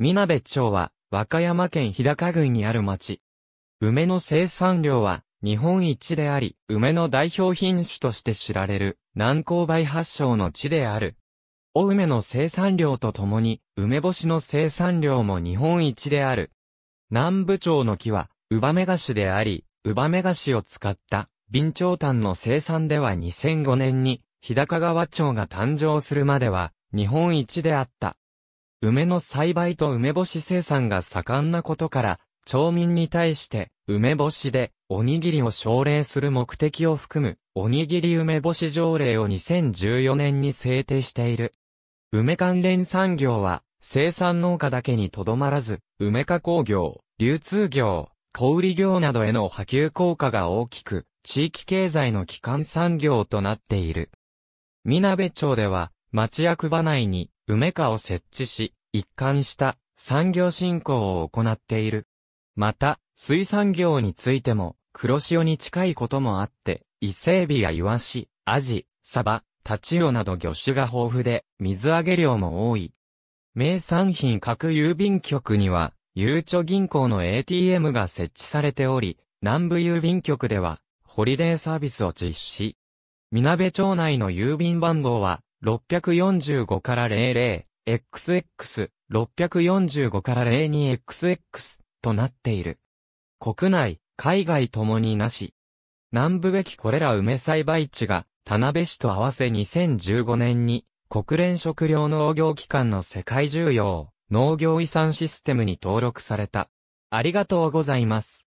みなべ町は、和歌山県日高郡にある町。梅の生産量は、日本一であり、梅の代表品種として知られる、南高梅発祥の地である。お梅の生産量とともに、梅干しの生産量も日本一である。南部町の木は、ウバメガシであり、ウバメガシを使った、備長炭の生産では2005年に、日高川町が誕生するまでは、日本一であった。梅の栽培と梅干し生産が盛んなことから、町民に対して、梅干しで、おにぎりを奨励する目的を含む、おにぎり梅干し条例を2014年に制定している。梅関連産業は、生産農家だけにとどまらず、梅加工業、流通業、小売業などへの波及効果が大きく、地域経済の基幹産業となっている。みなべ町では、町役場内に、梅花を設置し、一貫した産業振興を行っている。また、水産業についても、黒潮に近いこともあって、伊勢海老やイワシ、アジ、サバ、タチウオなど魚種が豊富で、水揚げ量も多い。名産品各郵便局には、ゆうちょ銀行の ATM が設置されており、南部郵便局では、ホリデーサービスを実施。みなべ町内の郵便番号は、645から 00XX、645から 02XX となっている。国内、海外ともになし。南部べきこれら梅栽培地が、田辺市と合わせ2015年に、国連食糧農業機関の世界重要農業遺産システムに登録された。ありがとうございます。